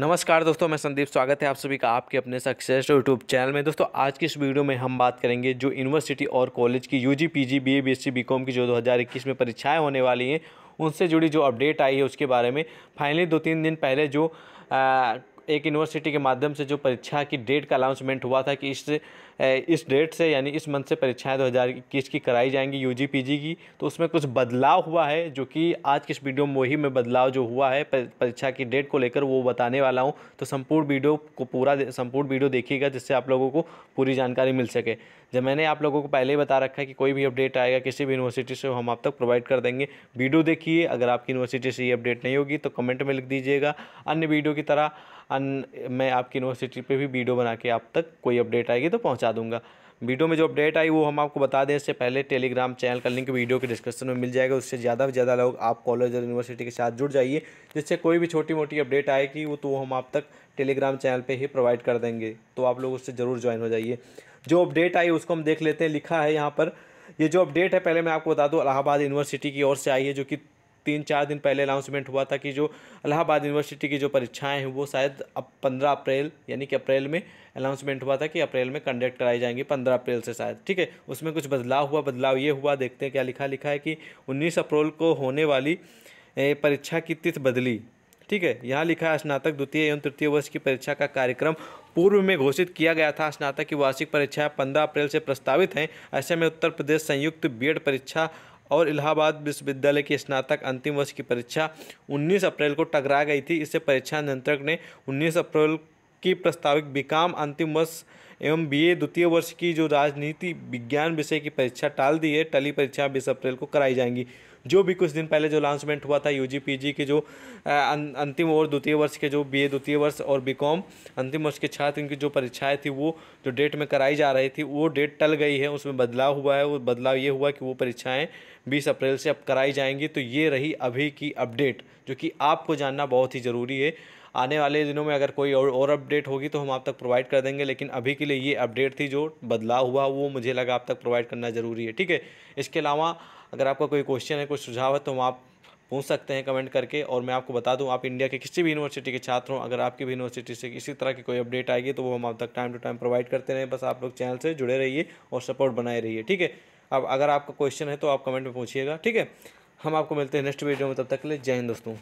नमस्कार दोस्तों मैं संदीप स्वागत है आप सभी का आपके अपने सक्सेस यूट्यूब चैनल में दोस्तों आज की इस वीडियो में हम बात करेंगे जो यूनिवर्सिटी और कॉलेज की U G G P B A B S C B com की जो 2021 में परीक्षाएं होने वाली हैं उनसे जुड़ी जो अपडेट आई है उसके बारे में फाइनली दो तीन दिन पहले जो आ, एक यूनिवर्सिटी के माध्यम से जो परीक्षा की डेट का अनाउंसमेंट हुआ था कि इस इस डेट से यानी इस मंथ से परीक्षाएं 2021 की कराई जाएंगी यू जी की तो उसमें कुछ बदलाव हुआ है जो कि आज की इस वीडियो में वही में बदलाव जो हुआ है परीक्षा की डेट को लेकर वो बताने वाला हूँ तो संपूर्ण वीडियो को पूरा संपूर्ण वीडियो देखिएगा जिससे आप लोगों को पूरी जानकारी मिल सके जब मैंने आप लोगों को पहले ही बता रखा है कि कोई भी अपडेट आएगा किसी भी यूनिवर्सिटी से हम आप तक प्रोवाइड कर देंगे वीडियो देखिए अगर आपकी यूनिवर्सिटी से ये अपडेट नहीं होगी तो कमेंट में लिख दीजिएगा अन्य वीडियो की तरह मैं आपकी यूनिवर्सिटी पे भी वीडियो बना के आप तक कोई अपडेट आएगी तो पहुँचा दूंगा वीडियो में जो अपडेट आई वो हम आपको बता दें इससे पहले टेलीग्राम चैनल का लिंक वीडियो के डिस्क्रिप्शन में मिल जाएगा उससे ज़्यादा से ज़्यादा लोग आप कॉलेज और यूनिवर्सिटी के साथ जुड़ जाइए जिससे कोई भी छोटी मोटी अपडेट आएगी वो तो हम आप तक टेलीग्राम चैनल पर ही प्रोवाइड कर देंगे तो आप लोग उससे ज़रूर ज्वाइन हो जाइए जो अपडेट आई उसको हम देख लेते हैं लिखा है यहाँ पर ये जो अपडेट है पहले मैं आपको बता दूँ इलाहाबाद यूनिवर्सिटी की ओर से आई है जो कि तीन चार दिन पहले अनाउंसमेंट हुआ था कि जो इलाहाबाद यूनिवर्सिटी की जो परीक्षाएं हैं वो शायद अब पंद्रह अप्रैल यानी कि अप्रैल में अनाउंसमेंट हुआ था कि अप्रैल में कंडक्ट कराई जाएंगी पंद्रह अप्रैल से शायद ठीक है उसमें कुछ बदलाव हुआ बदलाव ये हुआ देखते हैं क्या लिखा लिखा है कि उन्नीस अप्रैल को होने वाली परीक्षा की तिथि बदली ठीक है यहाँ लिखा है स्नातक द्वितीय एवं तृतीय वर्ष की परीक्षा का कार्यक्रम पूर्व में घोषित किया गया था स्नातक की वार्षिक परीक्षाएं पंद्रह अप्रैल से प्रस्तावित हैं ऐसे में उत्तर प्रदेश संयुक्त बीएड परीक्षा और इलाहाबाद विश्वविद्यालय की स्नातक अंतिम वर्ष की परीक्षा 19 अप्रैल को टकरा गई थी इससे परीक्षा नियंत्रक ने 19 अप्रैल की प्रस्तावित बीकाम अंतिम वर्ष एवं बीए द्वितीय वर्ष की जो राजनीति विज्ञान विषय की परीक्षा टाल दी है टली परीक्षा बीस अप्रैल को कराई जाएंगी जो भी कुछ दिन पहले जो लॉन्चमेंट हुआ था यू जी के जो अं, अंतिम और द्वितीय वर्ष के जो बीए द्वितीय वर्ष और बीकॉम अंतिम वर्ष के छात्र इनकी जो परीक्षाएं थी वो जो डेट में कराई जा रही थी वो डेट टल गई है उसमें बदलाव हुआ है वो बदलाव ये हुआ कि वो परीक्षाएं बीस अप्रैल से अब कराई जाएंगी तो ये रही अभी की अपडेट जो कि आपको जानना बहुत ही ज़रूरी है आने वाले दिनों में अगर कोई और और अपडेट होगी तो हम आप तक प्रोवाइड कर देंगे लेकिन अभी के लिए ये अपडेट थी जो बदलाव हुआ वो मुझे लगा आप तक प्रोवाइड करना ज़रूरी है ठीक है इसके अलावा अगर आपका कोई क्वेश्चन है कोई सुझाव है तो हम आप पूछ सकते हैं कमेंट करके और मैं आपको बता दूं आप इंडिया के किसी भी यूनिवर्सिटी के छात्र हों अगर आपकी भी यूनिवर्सिटी से किसी तरह की कोई अपडेट आएगी तो वो हम आप तक टाइम टू टाइम प्रोवाइड करते रहें बस आप लोग चैनल से जुड़े रहिए और सपोर्ट बनाए रहिए ठीक है अब अगर आपका क्वेश्चन है तो आप कमेंट में पूछिएगा ठीक है हम आपको मिलते हैं नेक्स्ट वीडियो में तब तक के लिए जय हिंद दोस्तों